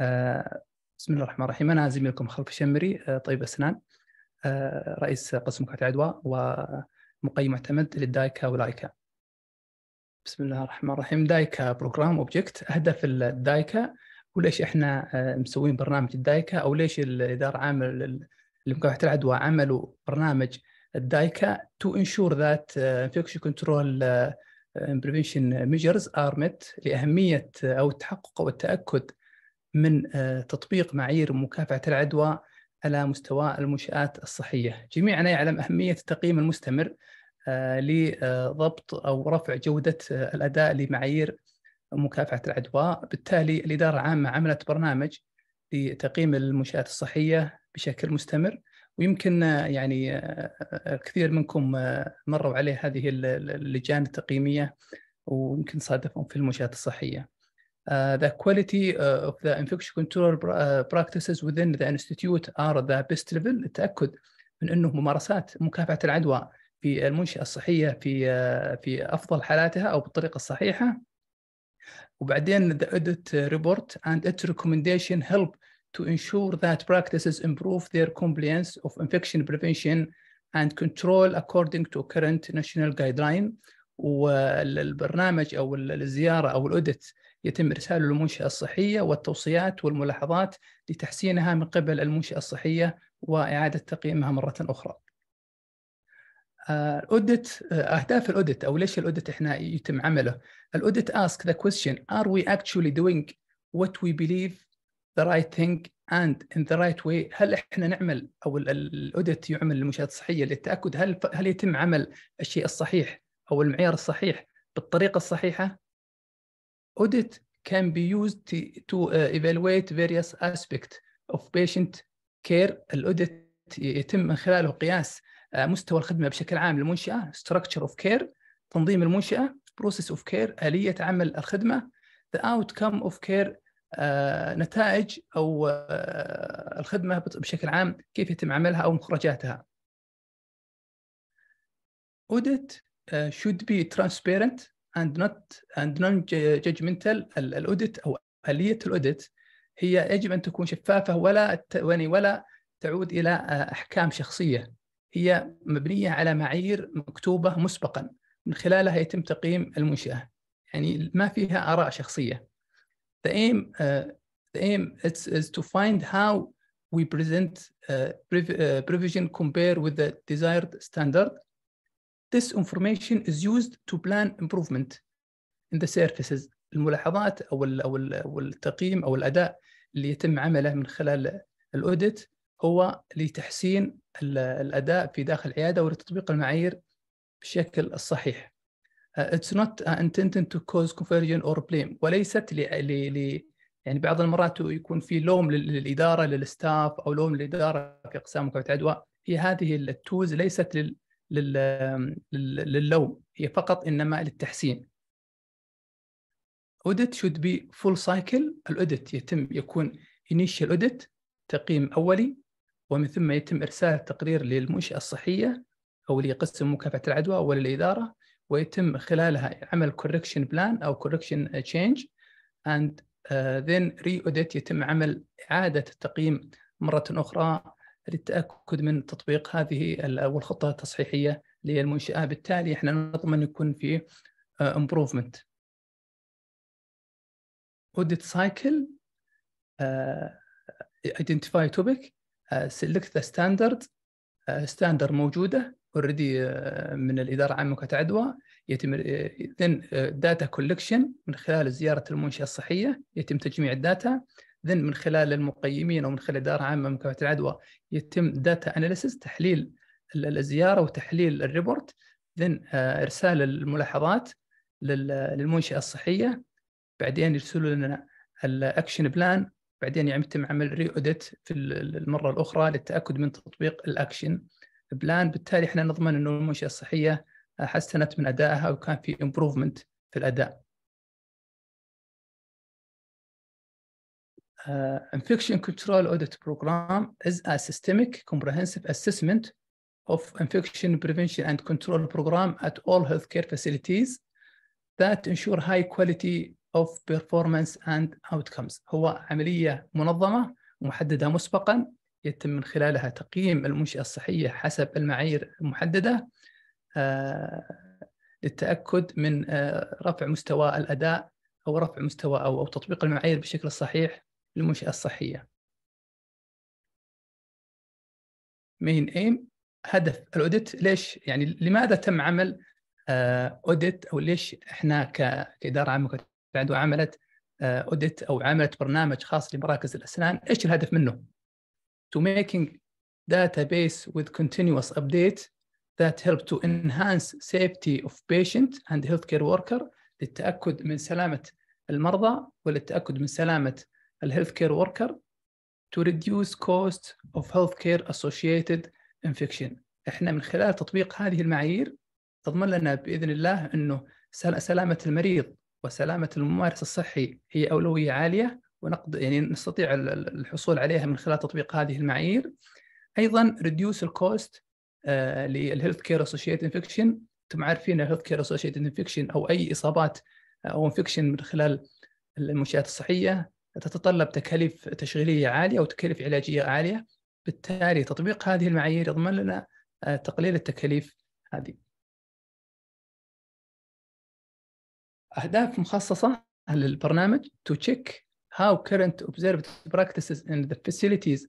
آه، بسم الله الرحمن الرحيم أنا زميلكم خلف الشمري آه، طبيب أسنان آه، رئيس قسم مكافحة العدوى ومقيم معتمد للدايكا ولايكا بسم الله الرحمن الرحيم دايكا بروجرام اوبجكت هدف الدايكا وليش احنا مسوين برنامج الدايكا او ليش الاداره عامل لمكافحه العدوى عملوا برنامج الدايكا تو انشور ذات انفكشن كنترول بريفنشن ميجرز ارمت لاهميه او التحقق او التاكد من آه، تطبيق معايير مكافحة العدوى على مستوى المنشآت الصحية جميعنا يعلم أهمية التقييم المستمر آه، لضبط أو رفع جودة آه، الأداء لمعايير مكافحة العدوى بالتالي الإدارة العامة عملت برنامج لتقييم المنشآت الصحية بشكل مستمر ويمكن يعني كثير منكم مروا عليه هذه اللجان التقييمية ويمكن صادفهم في المنشآت الصحية the quality uh, of the infection control uh, practices within the institute are the best level التأكد من أنه ممارسات مكافحة العدوى في المنشأة الصحية في في أفضل حالاتها أو بالطريقة الصحيحة وبعدين the audit report and its recommendation help to ensure that practices improve their compliance of infection prevention and control according to current national guideline والبرنامج أو الزيارة أو الأودت يتم إرساله للمنشأة الصحية والتوصيات والملاحظات لتحسينها من قبل المنشأة الصحية وإعادة تقييمها مرة أخرى آه، الاوديت آه، اهداف الاوديت او ليش الاوديت احنا يتم عمله الاوديت ask the question are we actually doing what we believe the right thing and in the right way هل احنا نعمل او الاودت يعمل للمنشات الصحيه للتاكد هل هل يتم عمل الشيء الصحيح او المعيار الصحيح بالطريقه الصحيحه audit can be used to, to uh, evaluate various aspects of patient care. الاوديت يتم من خلاله قياس uh, مستوى الخدمه بشكل عام للمنشاه structure of care تنظيم المنشاه process of care اليه عمل الخدمه the outcome of care آه، نتائج او الخدمه بشكل عام كيف يتم عملها او مخرجاتها. Audit should be transparent اند نوت اند نون جادجمنتال الاوديت او اليه الاوديت هي يجب ان تكون شفافه ولا ولا تعود الى احكام شخصيه هي مبنيه على معايير مكتوبه مسبقا من خلالها يتم تقييم المنشاه يعني ما فيها اراء شخصيه the aim uh, the aim is, is to find how we present uh, provision compare with the desired standard This information is used to plan improvement in the services الملاحظات او او او التقييم او الاداء اللي يتم عمله من خلال الاوديت هو لتحسين الاداء في داخل العياده ولتطبيق المعايير بشكل الصحيح. Uh, it's not uh, intended to cause confusion or blame وليست ل, ل, ل يعني بعض المرات يكون في لوم للاداره للستاف او لوم للاداره في اقسام مكافحه العدوى هي هذه التولز ليست لل للوم هي فقط انما للتحسين audit should be full cycle الاوديت يتم يكون initial audit تقييم اولي ومن ثم يتم ارسال التقرير للمنشاه الصحيه او لقسم مكافحه العدوى او للاداره ويتم خلالها عمل correction plan او correction change and uh, then re-audit يتم عمل اعاده التقييم مره اخرى للتاكد من تطبيق هذه والخطه التصحيحيه للمنشاه بالتالي احنا نضمن يكون في امبروفمنت اوديت سايكل ايدنتيفاي توبيك سيلكت ذا ستاندرد ستاندرد موجوده اوريدي آه، من الاداره العامه لمكافحه العدوى يتم ذن داتا كولكشن من خلال زياره المنشاه الصحيه يتم تجميع الداتا ذن من خلال المقيمين او من خلال دار عامه مكافحه العدوى يتم داتا اناليسيس تحليل الزياره وتحليل الريبورت ذن آه، ارسال الملاحظات للمنشاه الصحيه بعدين يرسلوا لنا الاكشن بلان بعدين يتم عمل ري اوديت في المره الاخرى للتاكد من تطبيق الاكشن بلان بالتالي احنا نضمن انه المنشاه الصحيه آه، حسنت من ادائها وكان في امبروفمنت في الاداء infection control audit program is a systemic comprehensive assessment of infection prevention and control program at all healthcare facilities that ensure high quality of performance and outcomes هو عملية منظمة محددة مسبقا يتم من خلالها تقييم المنشأة الصحية حسب المعايير المحددة للتأكد من رفع مستوى الأداء أو رفع مستوى أو, تطبيق المعايير بالشكل الصحيح للمنشأة الصحية مين ايم هدف الاوديت ليش يعني لماذا تم عمل آه، اوديت او ليش احنا كاداره عامه بعد عملت آه، اوديت او عملت برنامج خاص لمراكز الاسنان ايش الهدف منه؟ to making database with continuous update that help to enhance safety of patient and healthcare worker للتاكد من سلامه المرضى وللتاكد من سلامه الهيلث كير وركر to reduce cost of healthcare associated infection احنا من خلال تطبيق هذه المعايير تضمن لنا باذن الله انه سلامه المريض وسلامه الممارس الصحي هي اولويه عاليه ونقد يعني نستطيع الحصول عليها من خلال تطبيق هذه المعايير ايضا reduce الكوست للهيلث كير اسوشيتد انفكشن انتم عارفين الهيلث كير اسوشيتد انفكشن او اي اصابات آه، او انفكشن من خلال المنشات الصحيه تتطلب تكاليف تشغيليه عاليه أو تكاليف علاجيه عاليه بالتالي تطبيق هذه المعايير يضمن لنا آه، تقليل التكاليف هذه أهداف مخصصة للبرنامج to check how current observed practices in the facilities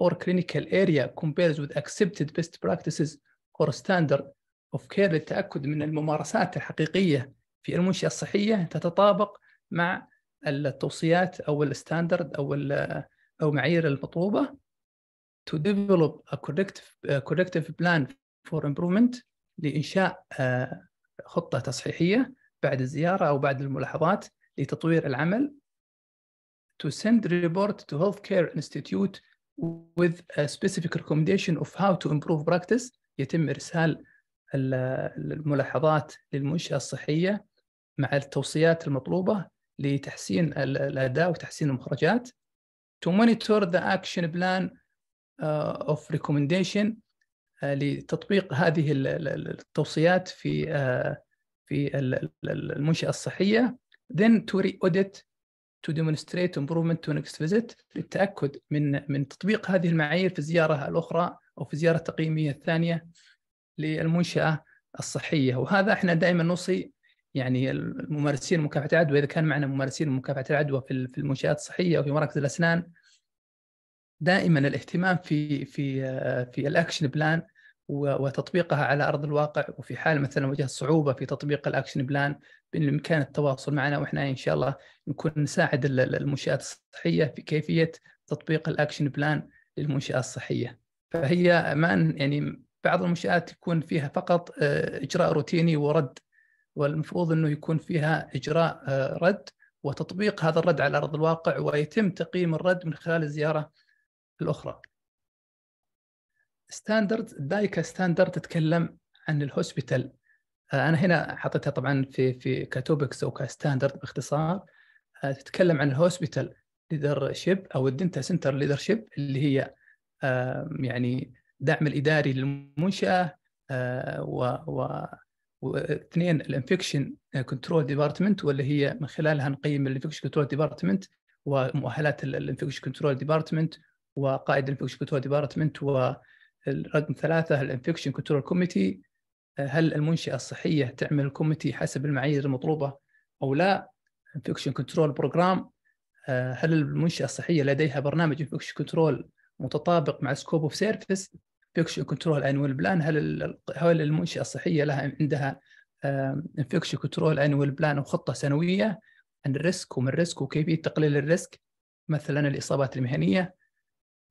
or clinical area compares with accepted best practices or standard of care للتأكد من الممارسات الحقيقية في المنشأة الصحية تتطابق مع التوصيات او الستاندرد او او معايير المطلوبه to develop a corrective, a corrective plan for improvement لإنشاء آه، خطة تصحيحية بعد الزيارة أو بعد الملاحظات لتطوير العمل to send report to healthcare institute with a specific recommendation of how to improve practice يتم إرسال الملاحظات للمنشأة الصحية مع التوصيات المطلوبة لتحسين الاداء وتحسين المخرجات to monitor the action plan uh, of recommendation uh, لتطبيق هذه التوصيات في uh, في المنشاه الصحيه then to re-audit to demonstrate improvement to next visit للتاكد من من تطبيق هذه المعايير في الزياره الاخرى او في الزياره التقييميه الثانيه للمنشاه الصحيه وهذا احنا دائما نوصي يعني الممارسين مكافحه العدوى اذا كان معنا ممارسين مكافحه العدوى في في المنشات الصحيه وفي مراكز الاسنان دائما الاهتمام في في آه، في الاكشن بلان وتطبيقها على ارض الواقع وفي حال مثلا وجه صعوبه في تطبيق الاكشن بلان بالامكان التواصل معنا واحنا ان شاء الله نكون نساعد المنشات الصحيه في كيفيه تطبيق الاكشن بلان للمنشاه الصحيه فهي ما يعني بعض المنشات يكون فيها فقط آه، اجراء روتيني ورد والمفروض انه يكون فيها اجراء آه، رد وتطبيق هذا الرد على ارض الواقع ويتم تقييم الرد من خلال الزياره الاخرى. ستاندرد دايكا ستاندرد تتكلم عن الهوسبيتال آه، انا هنا حطيتها طبعا في في كتوبكس او كستاندرد باختصار آه، تتكلم عن الهوسبيتال ليدر شيب او الدنتا سنتر ليدر شيب اللي هي يعني دعم الاداري للمنشاه و واثنين الانفكشن كنترول ديبارتمنت واللي هي من خلالها نقيم الانفكشن كنترول ديبارتمنت ومؤهلات الانفكشن كنترول ديبارتمنت وقائد الانفكشن كنترول ديبارتمنت ورقم ثلاثه الانفكشن كنترول كوميتي هل المنشاه الصحيه تعمل الكوميتي حسب المعايير المطلوبه او لا انفكشن كنترول بروجرام هل المنشاه الصحيه لديها برنامج انفكشن كنترول متطابق مع سكوب اوف سيرفيس انفكشن كنترول انوال بلان هل هل المنشاه الصحيه لها عندها انفكشن كنترول انوال بلان وخطه سنويه عن الريسك ومن الريسك وكيفيه تقليل الريسك مثلا الاصابات المهنيه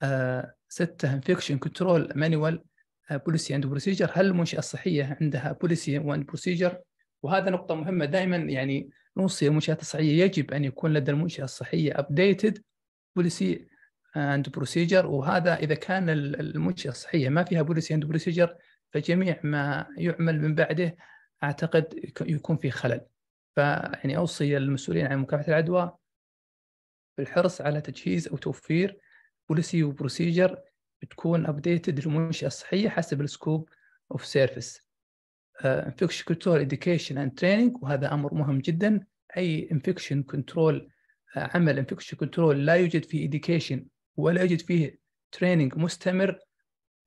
آه، ستة انفكشن كنترول مانوال بوليسي اند بروسيجر هل المنشاه الصحيه عندها بوليسي واند بروسيجر وهذا نقطة مهمة دائما يعني نوصي المنشآت الصحية يجب أن يكون لدى المنشأة الصحية أبديتد بوليسي اند بروسيجر وهذا اذا كان المنشاه الصحيه ما فيها بوليسي اند بروسيجر فجميع ما يعمل من بعده اعتقد يكون في خلل فيعني اوصي المسؤولين عن مكافحه العدوى بالحرص على تجهيز او توفير بوليسي وبروسيجر تكون ابديتد للمنشاه الصحيه حسب السكوب اوف سيرفيس انفكشن كنترول اديوكيشن اند تريننج وهذا امر مهم جدا اي انفكشن آه، كنترول عمل انفكشن كنترول لا يوجد فيه اديوكيشن ولا يوجد فيه تريننج مستمر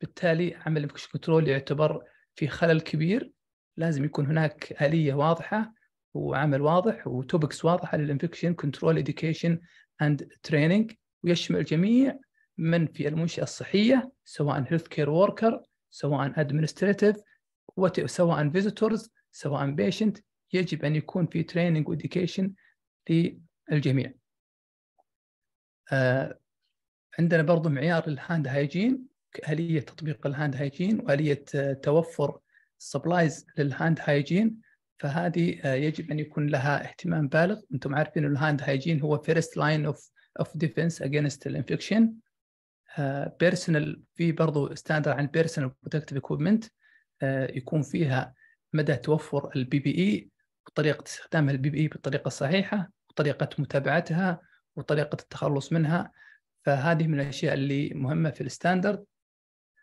بالتالي عمل الانفكشن كنترول يعتبر في خلل كبير لازم يكون هناك اليه واضحه وعمل واضح وتوبكس واضحه للانفكشن كنترول اديوكيشن اند تريننج ويشمل جميع من في المنشاه الصحيه سواء هيلث كير وركر سواء ادمنستريتيف سواء فيزيتورز سواء بيشنت يجب ان يكون في تريننج واديوكيشن للجميع. آه، عندنا برضو معيار الهاند هايجين آلية تطبيق الهاند هايجين وآلية آه، توفر سبلايز للهاند هايجين فهذه آه، يجب ان يكون لها اهتمام بالغ انتم عارفين الهاند هايجين هو فيرست لاين اوف اوف ديفنس اجينست الانفكشن بيرسونال في برضه ستاندر عن بيرسونال بروتكتيف اكويبمنت يكون فيها مدى توفر البي e بي اي وطريقه استخدام البي بي اي e بالطريقه الصحيحه وطريقه متابعتها وطريقه التخلص منها فهذه من الاشياء اللي مهمه في الستاندرد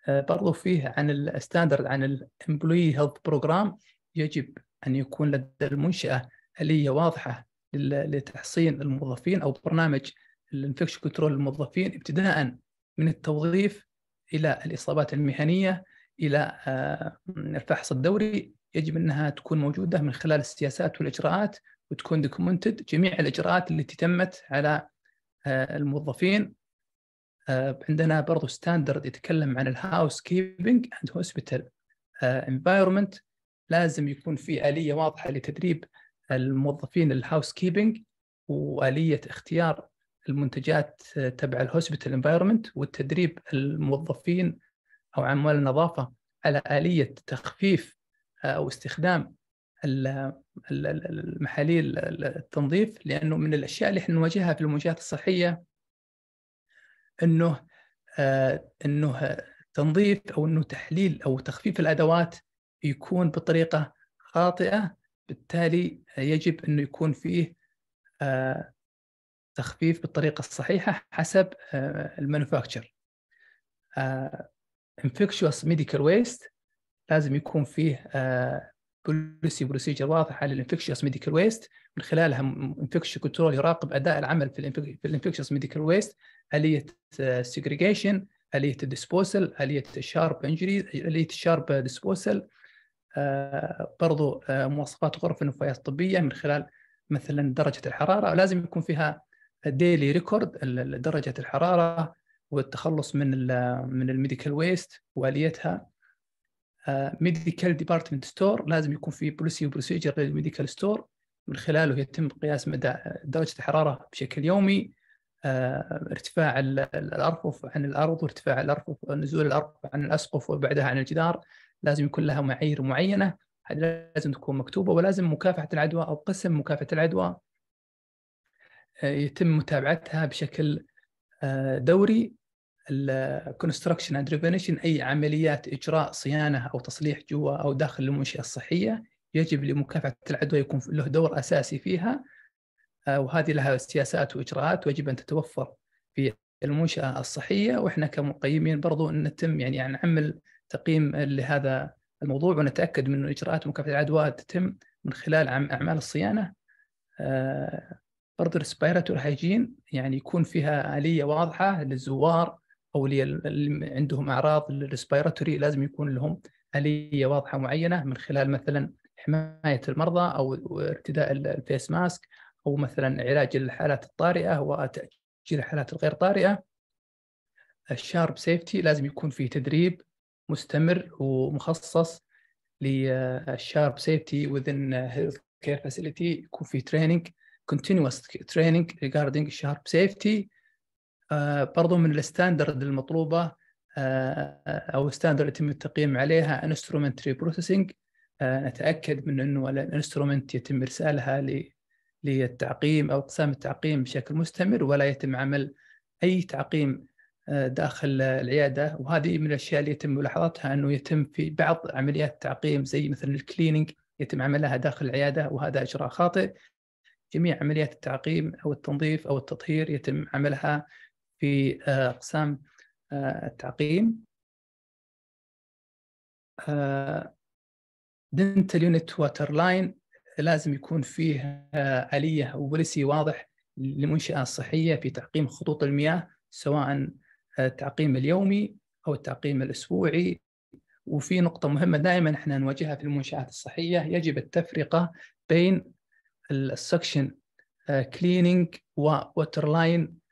آه، برضو فيه عن الستاندرد عن الامبلوي هيلث بروجرام يجب ان يكون لدى المنشاه اليه واضحه لتحصين الموظفين او برنامج الانفكشن كنترول للموظفين ابتداء من التوظيف الى الاصابات المهنيه الى آه، الفحص الدوري يجب انها تكون موجوده من خلال السياسات والاجراءات وتكون دوكيومنتد جميع الاجراءات التي تمت على آه، الموظفين آه، عندنا برضو ستاندرد يتكلم عن الهاوس كيبنج عند هوسبيتال انفايرمنت لازم يكون في اليه واضحه لتدريب الموظفين الهاوس كيبنج واليه اختيار المنتجات تبع الهوسبيتال انفايرمنت والتدريب الموظفين او عمال النظافه على اليه تخفيف آه، او استخدام المحاليل التنظيف لانه من الاشياء اللي احنا نواجهها في المنشات الصحيه انه آه، انه تنظيف او انه تحليل او تخفيف الادوات يكون بطريقه خاطئه بالتالي يجب انه يكون فيه آه، تخفيف بالطريقه الصحيحه حسب المانوفاكتشر انفكشوس ميديكال ويست لازم يكون فيه آه، بوليسي بروسيجر واضحه للانفكشس ميديكال ويست من خلالها انفكشن كنترول يراقب اداء العمل في الانفكشس ميديكال ويست اليه سيجريجيشن آه، اليه الديسبوسل اليه الشارب انجريز اليه الشارب آه، ديسبوسل برضو آه، مواصفات غرف النفايات الطبيه من خلال مثلا درجه الحراره لازم يكون فيها ديلي ريكورد درجه الحراره والتخلص من من الميديكال ويست واليتها ميديكال ديبارتمنت ستور لازم يكون في بوليسي وبروسيجر للميديكال ستور من خلاله يتم قياس مدى درجه الحراره بشكل يومي آه، ارتفاع الارفف عن الارض وارتفاع الارفف نزول الارفف عن الاسقف وبعدها عن الجدار لازم يكون لها معايير معينه هذه لازم تكون مكتوبه ولازم مكافحه العدوى او قسم مكافحه العدوى آه، يتم متابعتها بشكل آه، دوري الكونستراكشن اند ريفينيشن اي عمليات اجراء صيانه او تصليح جوا او داخل المنشاه الصحيه يجب لمكافحه العدوى يكون له دور اساسي فيها آه، وهذه لها سياسات واجراءات ويجب ان تتوفر في المنشاه الصحيه واحنا كمقيمين برضو ان نتم يعني, نعمل تقييم لهذا الموضوع ونتاكد من اجراءات مكافحه العدوى تتم من خلال اعمال الصيانه آه، برضو الريسبيراتور هايجين يعني يكون فيها اليه واضحه للزوار او اللي عندهم اعراض الريسبيراتوري لازم يكون لهم اليه واضحه معينه من خلال مثلا حمايه المرضى او ارتداء الفيس ماسك او مثلا علاج الحالات الطارئه وتاجيل الحالات الغير طارئه الشارب سيفتي لازم يكون في تدريب مستمر ومخصص للشارب سيفتي وذن هيلث كير فاسيلتي يكون في تريننج كونتينوس تريننج ريجاردينج الشارب سيفتي آه، برضو من الستاندرد المطلوبه آه، او الستاندرد يتم التقييم عليها انسترومنت آه، بروسيسنج نتاكد من انه الانسترومنت يتم ارسالها للتعقيم او اقسام التعقيم بشكل مستمر ولا يتم عمل اي تعقيم داخل العياده وهذه من الاشياء اللي يتم ملاحظتها انه يتم في بعض عمليات التعقيم زي مثلا الكليننج يتم عملها داخل العياده وهذا اجراء خاطئ جميع عمليات التعقيم او التنظيف او التطهير يتم عملها في آه، أقسام آه، التعقيم دنتال يونت واتر لاين لازم يكون فيه آه، آلية أو بوليسي واضح للمنشاه الصحية في تعقيم خطوط المياه سواء التعقيم اليومي أو التعقيم الأسبوعي وفي نقطة مهمة دائما احنا نواجهها في المنشآت الصحية يجب التفرقة بين السكشن كليننج ووتر لاين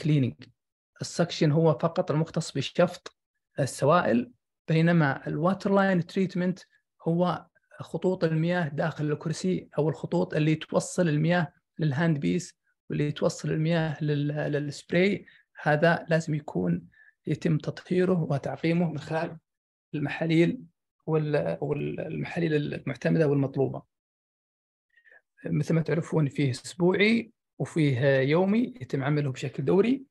كليننج آه، السكشن هو فقط المختص بشفط السوائل بينما الواتر لاين تريتمنت هو خطوط المياه داخل الكرسي او الخطوط اللي توصل المياه للهاند بيس واللي توصل المياه للسبراي هذا لازم يكون يتم تطهيره وتعقيمه من خلال المحاليل والمحاليل المعتمده والمطلوبه مثل ما تعرفون فيه اسبوعي وفيه يومي يتم عمله بشكل دوري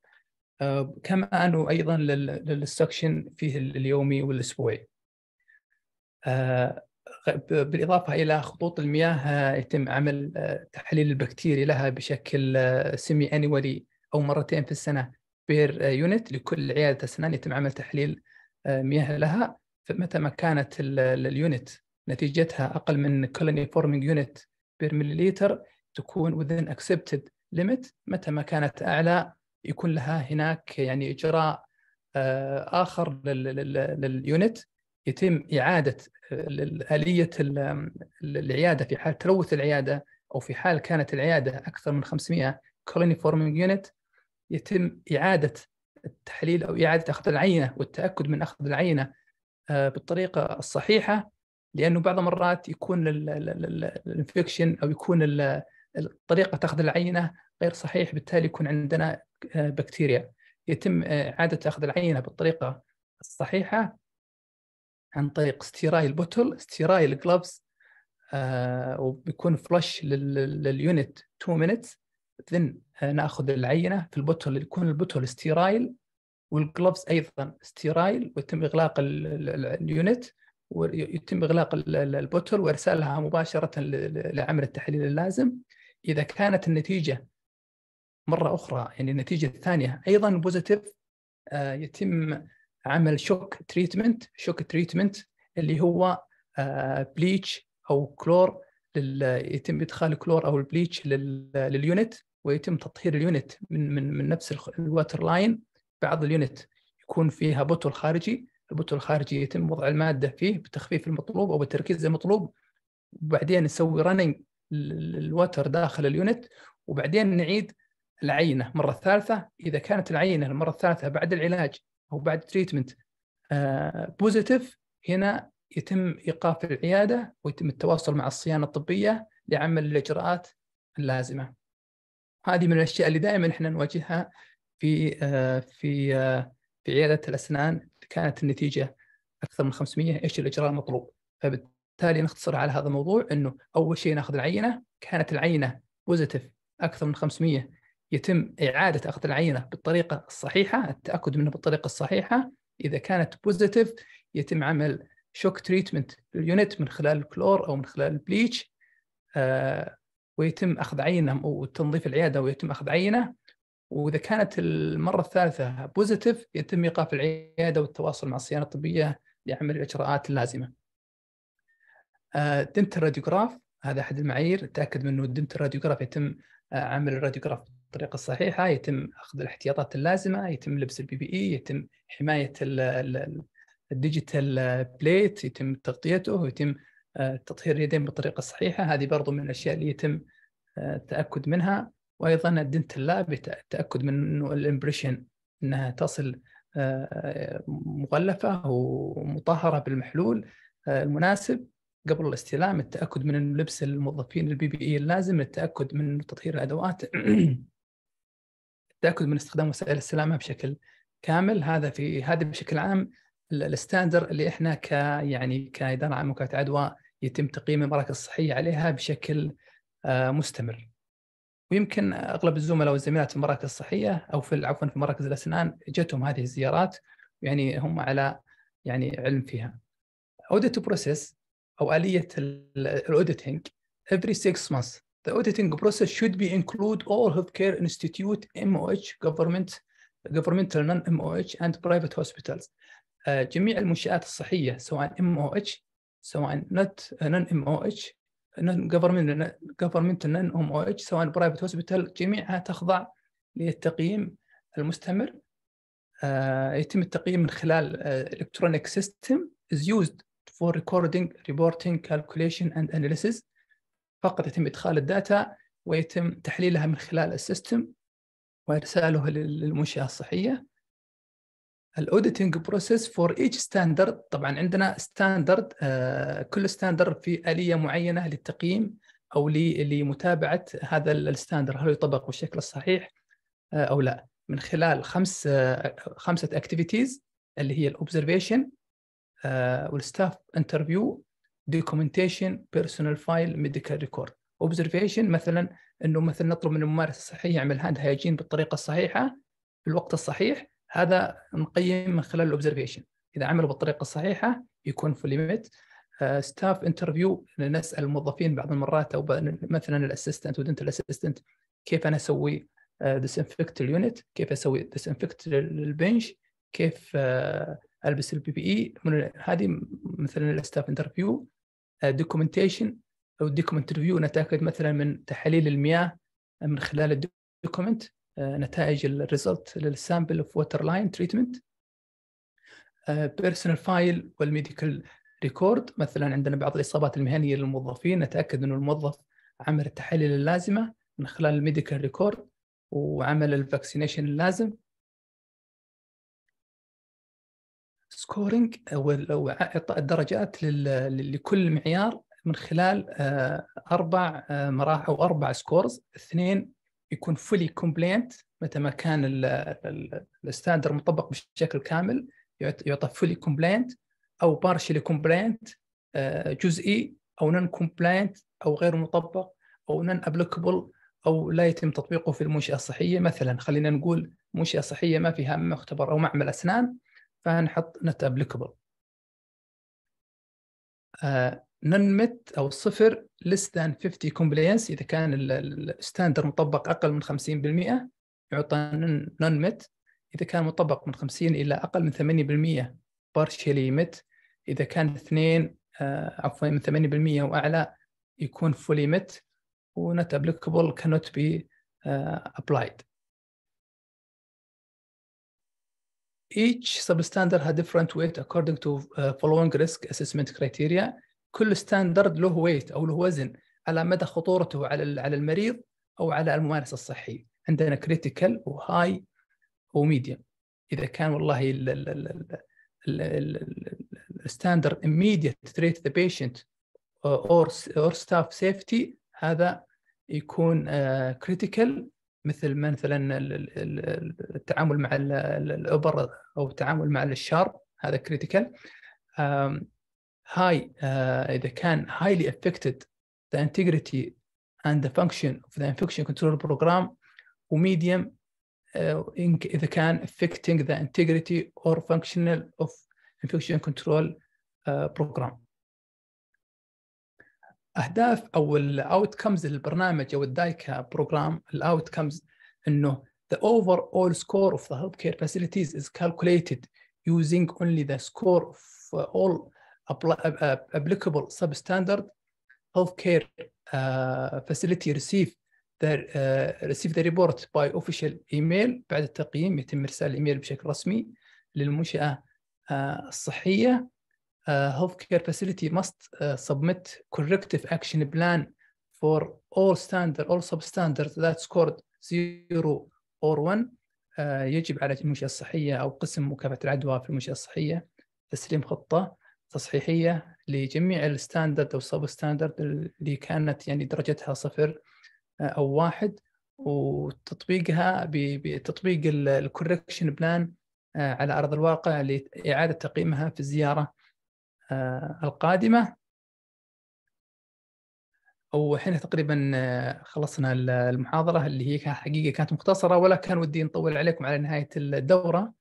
آه، كما انه ايضا للسكشن فيه اليومي والاسبوعي آه، بالاضافه الى خطوط المياه آه، يتم عمل تحليل البكتيريا لها بشكل سيمي انيولي او مرتين في السنه بير يونت لكل عياده اسنان يتم عمل تحليل مياه لها فمتى ما كانت اليونت نتيجتها اقل من كولوني فورمينج يونت بير مليليتر تكون within accepted ليمت متى ما كانت اعلى يكون لها هناك يعني اجراء آه، اخر لليونت يتم اعاده آه، اليه العياده في حال تلوث العياده او في حال كانت العياده اكثر من 500 فورمينج يونت يتم اعاده التحليل او اعاده اخذ العينه والتاكد من اخذ العينه آه، بالطريقه الصحيحه لانه بعض المرات يكون الانفكشن او يكون ال طريقه اخذ العينه غير صحيح بالتالي يكون عندنا آه، بكتيريا يتم آه، اعاده اخذ العينه بالطريقه الصحيحه عن طريق ستيرايل بوتل ستيرايل جلوفز آه، وبيكون فلش لليونت 2 minutes ذن ناخذ العينه في البوتل يكون البوتل ستيرايل والجلوفز ايضا ستيرايل ويتم اغلاق اليونت ويتم اغلاق البوتل وارسالها مباشره لعمل التحليل اللازم اذا كانت النتيجه مره اخرى يعني النتيجه الثانيه ايضا بوزيتيف آه، يتم عمل شوك تريتمنت شوك تريتمنت اللي هو بليتش آه، او كلور يتم ادخال كلور او البليتش لليونت ويتم تطهير اليونت من من من نفس الواتر لاين بعض اليونت يكون فيها بوتل خارجي البوتل الخارجي يتم وضع الماده فيه بالتخفيف المطلوب او بالتركيز المطلوب وبعدين نسوي رننج الوتر داخل اليونت وبعدين نعيد العينه مره ثالثه اذا كانت العينه المره الثالثه بعد العلاج او بعد تريتمنت بوزيتيف آه، هنا يتم ايقاف العياده ويتم التواصل مع الصيانه الطبيه لعمل الاجراءات اللازمه. هذه من الاشياء اللي دائما احنا نواجهها في آه، في آه، في عياده الاسنان كانت النتيجه اكثر من 500 ايش الاجراء المطلوب؟ فبالتالي بالتالي نختصر على هذا الموضوع انه اول شيء ناخذ العينه كانت العينه بوزيتيف اكثر من 500 يتم اعاده اخذ العينه بالطريقه الصحيحه التاكد منها بالطريقه الصحيحه اذا كانت بوزيتيف يتم عمل شوك تريتمنت لليونت من خلال الكلور او من خلال البليتش آه ويتم اخذ عينه وتنظيف العياده ويتم اخذ عينه واذا كانت المره الثالثه بوزيتيف يتم ايقاف العياده والتواصل مع الصيانه الطبيه لعمل الاجراءات اللازمه. آه، دنت الراديوغراف هذا احد المعايير تاكد من انه دمت الراديوغراف يتم آه، عمل الراديوغراف بالطريقه الصحيحه يتم اخذ الاحتياطات اللازمه يتم لبس البي بي اي e، يتم حمايه الديجيتال بليت يتم تغطيته يتم آه، تطهير اليدين بالطريقه الصحيحه هذه برضو من الاشياء اللي يتم التاكد منها وايضا الدنت اللاب التاكد من انه الامبريشن انها تصل مغلفه ومطهره بالمحلول المناسب قبل الاستلام التاكد من لبس الموظفين البي بي اي اللازم التاكد من تطهير الادوات التاكد من استخدام وسائل السلامه بشكل كامل هذا في هذا بشكل عام الستاندر اللي احنا ك يعني كاداره عامه وكاله عدوى يتم تقييم المراكز الصحيه عليها بشكل آه، مستمر. ويمكن اغلب الزملاء والزميلات في المراكز الصحيه او في عفوا في مراكز الاسنان جتهم هذه الزيارات يعني هم على يعني علم فيها. اوديت بروسيس او اليه الاوديتنج every six months. The auditing process should be include all healthcare institute, MOH, government, governmental non-MOH, and private hospitals. Uh, جميع المنشآت الصحية سواء MOH سواء not non-MOH non-governmental governmental non-MOH سواء private hospital جميعها تخضع للتقييم المستمر. Uh, يتم التقييم من خلال uh, electronic system is used for recording, reporting, calculation and analysis فقط يتم إدخال الداتا ويتم تحليلها من خلال السيستم وإرسالها للمنشأة الصحية الاوديتنج بروسيس فور ايتش ستاندرد طبعا عندنا ستاندرد آه، كل ستاندرد في اليه معينه للتقييم او لمتابعه هذا الستاندرد هل يطبق بالشكل الصحيح آه، او لا من خلال خمس آه، خمسه اكتيفيتيز اللي هي الاوبزرفيشن والستاف انترفيو دوكيومنتيشن بيرسونال فايل ميديكال ريكورد اوبزرفيشن مثلا انه مثلا نطلب من الممارس الصحي يعمل هاند هايجين بالطريقه الصحيحه في الوقت الصحيح هذا نقيم من خلال الاوبزرفيشن اذا عملوا بالطريقه الصحيحه يكون في ليميت ستاف انترفيو نسال الموظفين بعض المرات او مثلا الاسيستنت ودنت الاسيستنت كيف انا اسوي ديسانفكت آه، اليونت كيف اسوي ديسانفكت للبنش كيف آه، البس البي بي اي هذه مثلا الستاف انترفيو دوكيومنتيشن او دوكيومنت ريفيو نتاكد مثلا من تحاليل المياه آه، من خلال الدوكيومنت آه، نتائج الريزلت للسامبل اوف ووتر لاين تريتمنت بيرسونال فايل والميديكال ريكورد مثلا عندنا بعض الاصابات المهنيه للموظفين نتاكد انه الموظف عمل التحاليل اللازمه من خلال الميديكال ريكورد وعمل الفاكسينيشن اللازم سكورينج او اعطاء الدرجات لكل معيار من خلال آه، اربع آه، مراحل او اربع سكورز اثنين يكون فولي كومبلينت متى ما كان الستاندر مطبق بشكل كامل يعطى فولي كومبلينت او بارشلي آه، كومبلينت جزئي او نون كومبلينت او غير مطبق او نون ابليكبل او لا يتم تطبيقه في المنشاه الصحيه مثلا خلينا نقول منشاه صحيه ما فيها مختبر او معمل اسنان فنحط نت ابليكابل ننمت او صفر less than 50 compliance اذا كان الستاندر مطبق اقل من 50% يعطى ننمت اذا كان مطبق من 50 الى اقل من 8% partially مت اذا كان اثنين آه، عفوا من 8% واعلى يكون fully مت ونت ابليكابل كانوت بي ابلايد Each substandard had different weight according to uh, following risk assessment criteria. كل ستاندرد له ويت او له وزن على مدى خطورته على على المريض او على الممارس الصحي. عندنا كريتيكال وهاي وميديوم. اذا كان والله الستاندرد immediate treat the patient uh, or or staff safety هذا يكون كريتيكال uh, مثل مثلا التعامل مع الاوبر او التعامل مع الشار هذا كريتيكال هاي اذا كان highly affected the integrity and the function of the infection control program وميديوم اذا كان affecting the integrity or functional of infection control program اهداف او الاوت كمز للبرنامج او الدايكا بروجرام الاوت كمز انه the overall score of the healthcare facilities is calculated using only the score of all applicable substandard healthcare uh, facility receive the, uh, receive the report by official email بعد التقييم يتم ارسال الايميل بشكل رسمي للمنشاه uh, الصحيه فاسيلتي ماست سبميت كوركتيف اكشن بلان فور اول ستاندرد اول سب ستاندرد ذات سكورد 0 او 1 يجب على المنشأة الصحية أو قسم مكافحة العدوى في المنشأة الصحية تسليم خطة تصحيحية لجميع الستاندرد أو سب ستاندرد اللي كانت يعني درجتها صفر آه، أو واحد وتطبيقها بتطبيق الكوركشن بلان على أرض الواقع لإعادة تقييمها في الزيارة آه، القادمة وحين تقريبا آه، خلصنا المحاضرة اللي هي حقيقة كانت مختصرة ولا كان ودي نطول عليكم على نهاية الدورة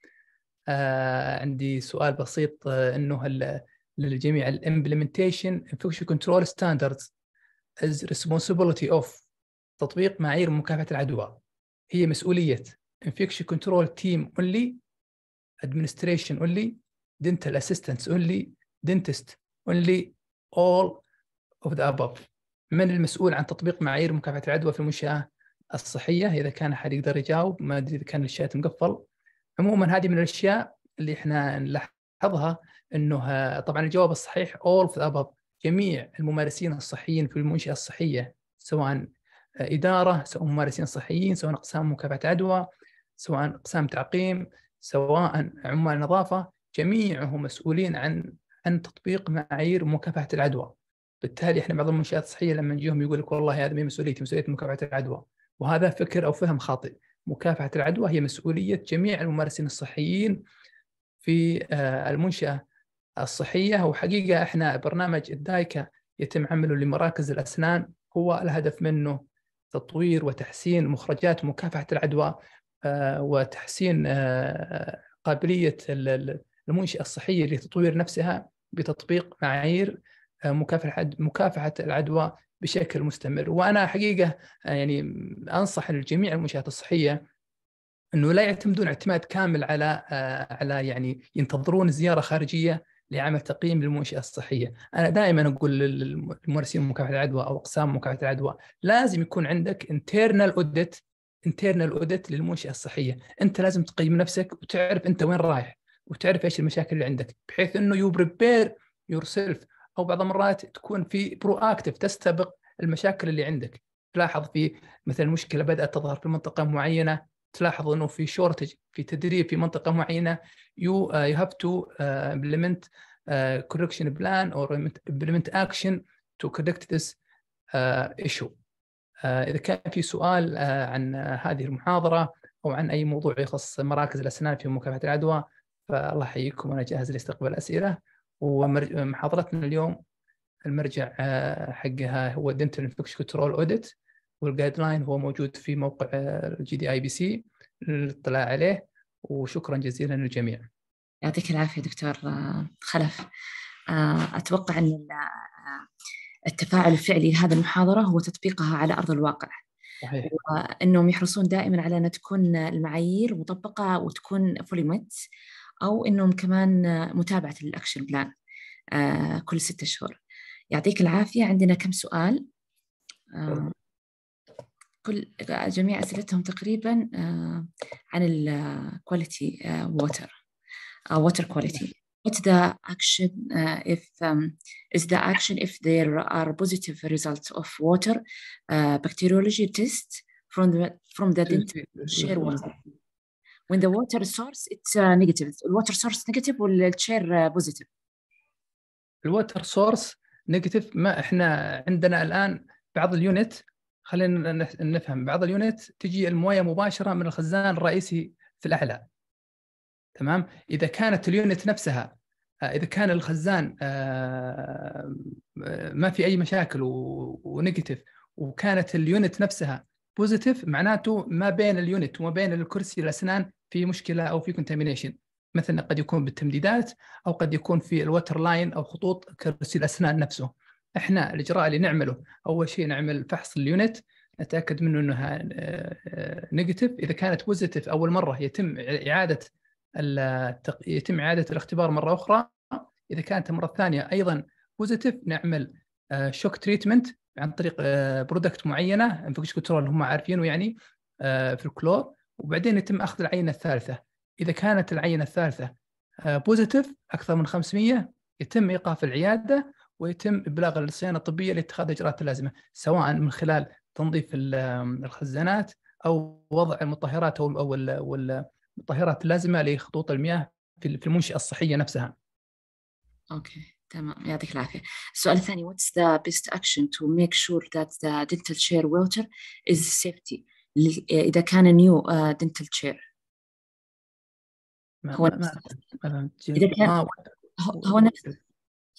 آه، عندي سؤال بسيط انه للجميع الامبلمنتيشن انفكشن كنترول ستاندردز از ريسبونسبيلتي اوف تطبيق معايير مكافحة العدوى هي مسؤولية انفكشن كنترول تيم اونلي ادمنستريشن اونلي دنتال اسيستنس اونلي دنتست اونلي اول اوف ذا ابوف من المسؤول عن تطبيق معايير مكافحة العدوى في المنشأة الصحية إذا كان أحد يقدر يجاوب ما أدري إذا كان الشات مقفل عموما هذه من الأشياء اللي احنا نلاحظها أنه آه، طبعا الجواب الصحيح اول في the جميع الممارسين الصحيين في المنشأة الصحية سواء آه، إدارة سواء ممارسين صحيين سواء أقسام مكافحة عدوى سواء أقسام تعقيم سواء عمال نظافة جميعهم مسؤولين عن عن تطبيق معايير مكافحه العدوى بالتالي احنا بعض المنشات الصحيه لما نجيهم يقول لك والله هذا ما مسؤوليتي مسؤوليه مكافحه العدوى وهذا فكر او فهم خاطئ مكافحه العدوى هي مسؤوليه جميع الممارسين الصحيين في آه، المنشاه الصحيه وحقيقه احنا برنامج الدايكا يتم عمله لمراكز الاسنان هو الهدف منه تطوير وتحسين مخرجات مكافحه العدوى آه، وتحسين آه، قابليه المنشاه الصحيه لتطوير نفسها بتطبيق معايير آه، مكافحه مكافحه العدوى بشكل مستمر وانا حقيقه آه، يعني انصح الجميع المنشات الصحيه انه لا يعتمدون اعتماد كامل على آه، على يعني ينتظرون زياره خارجيه لعمل تقييم للمنشاه الصحيه، انا دائما اقول للممارسين مكافحه العدوى او اقسام مكافحه العدوى لازم يكون عندك انترنال اوديت انترنال اوديت للمنشاه الصحيه، انت لازم تقيم نفسك وتعرف انت وين رايح، وتعرف ايش المشاكل اللي عندك بحيث انه يو بريبير يور سيلف او بعض المرات تكون في برو اكتف تستبق المشاكل اللي عندك تلاحظ في مثلا مشكله بدات تظهر في منطقه معينه تلاحظ انه في شورتج في تدريب في منطقه معينه يو يو هاف تو امبلمنت كوركشن بلان او امبلمنت اكشن تو كوركت ذس ايشو اذا كان في سؤال uh, عن هذه المحاضره او عن اي موضوع يخص مراكز الاسنان في مكافحه العدوى فالله يحييكم وانا جاهز لاستقبال اسئله ومحاضرتنا اليوم المرجع آه، حقها هو دنتال انفكشن كنترول اوديت والجايد لاين هو موجود في موقع آه، الجي دي اي بي سي للاطلاع عليه وشكرا جزيلا للجميع. يعطيك العافيه دكتور آه، خلف اتوقع ان التفاعل الفعلي لهذه المحاضره هو تطبيقها على ارض الواقع. صحيح. وانهم يحرصون دائما على ان تكون المعايير مطبقه وتكون فولي مت او انهم كمان متابعه الاكشن بلان كل ستة شهور يعطيك العافيه عندنا كم سؤال كل جميع اسئلتهم تقريبا عن الكواليتي ووتر water quality what's the action uh, if um, is the action if there are positive results of water uh, bacteriology tests from the from the dental share water when the water source it's uh, negative الواتر سورس نيجاتيف positive بوزيتيف الواتر سورس نيجاتيف ما احنا عندنا الان بعض اليونت خلينا نفهم بعض اليونت تجي المويه مباشره من الخزان الرئيسي في الاعلى تمام اذا كانت اليونت نفسها آه، اذا كان الخزان آه، آه، ما في اي مشاكل ونيجاتيف وكانت اليونت نفسها بوزيتيف معناته ما بين اليونت وما بين الكرسي الاسنان في مشكله او في كونتامينيشن مثلا قد يكون بالتمديدات او قد يكون في الوتر لاين او خطوط كرسي الاسنان نفسه احنا الاجراء اللي نعمله اول شيء نعمل فحص اليونت نتاكد منه انها نيجاتيف آه، اذا كانت بوزيتيف اول مره يتم اعاده يتم اعاده الاختبار مره اخرى اذا كانت المره الثانيه ايضا بوزيتيف نعمل شوك آه، تريتمنت عن طريق برودكت آه، معينه انفكشن كنترول هم عارفينه يعني في آه، الكلور وبعدين يتم اخذ العينه الثالثه اذا كانت العينه الثالثه بوزيتيف آه، اكثر من 500 يتم ايقاف العياده ويتم ابلاغ الصيانه الطبيه لاتخاذ الاجراءات اللازمه سواء من خلال تنظيف الخزانات او وضع المطهرات او المطهرات اللازمه لخطوط المياه في المنشاه الصحيه نفسها. اوكي. تمام يعطيك العافية. السؤال الثاني what's the best action to make sure that the dental chair water is safety إذا كان new uh, dental chair ما هو ما ما إذا كان هو نفسه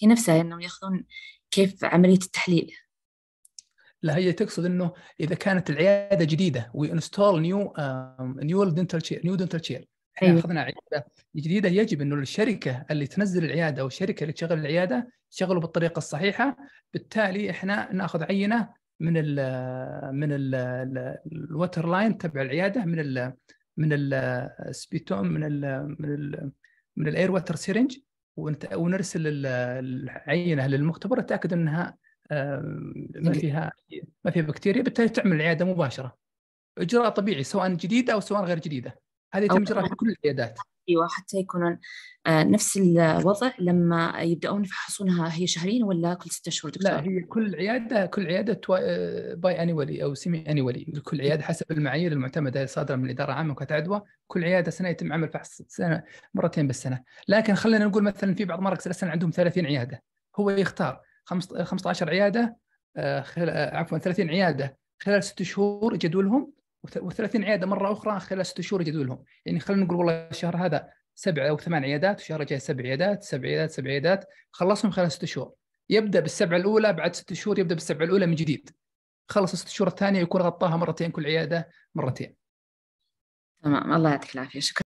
هي نفسها إنهم ياخذون كيف عملية التحليل لا هي تقصد انه اذا كانت العياده جديده وي انستول نيو نيو دنتال شير نيو دنتال شير احنا أيوه. اخذنا عياده جديده يجب انه الشركه اللي تنزل العياده او الشركه اللي تشغل العياده تشغله بالطريقه الصحيحه بالتالي احنا ناخذ عينه من الـ من الوتر لاين تبع العياده من الـ من السبيتوم من الـ من الـ من الاير ووتر سيرنج ونرسل العينه للمختبر نتاكد انها آه، ما فيها ما فيها بكتيريا بالتالي تعمل العياده مباشره اجراء طبيعي سواء جديده او سواء غير جديده هذه تم جراحه في كل العيادات ايوه حتى يكونون آه، نفس الوضع لما يبداون يفحصونها هي شهرين ولا كل ستة شهور دكتور؟ لا هي كل عياده كل عياده باي انيولي آه، او سيمي انيولي كل عياده حسب المعايير المعتمده الصادره من الاداره العامه وقطاع عدوى كل عياده سنه يتم عمل فحص سنه مرتين بالسنه لكن خلينا نقول مثلا في بعض مراكز الاسنان عندهم 30 عياده هو يختار 15 عياده آه، عفوا 30 عياده خلال ست شهور يجدولهم و30 عياده مره اخرى خلال ست شهور يجدولهم يعني خلينا نقول والله الشهر هذا سبع او ثمان عيادات الشهر الجاي سبع عيادات سبع عيادات سبع عيادات خلصهم خلال ست شهور يبدا بالسبعه الاولى بعد ست شهور يبدا بالسبعه الاولى من جديد خلص الست شهور الثانيه يكون غطاها مرتين كل عياده مرتين تمام الله يعطيك العافيه شكرا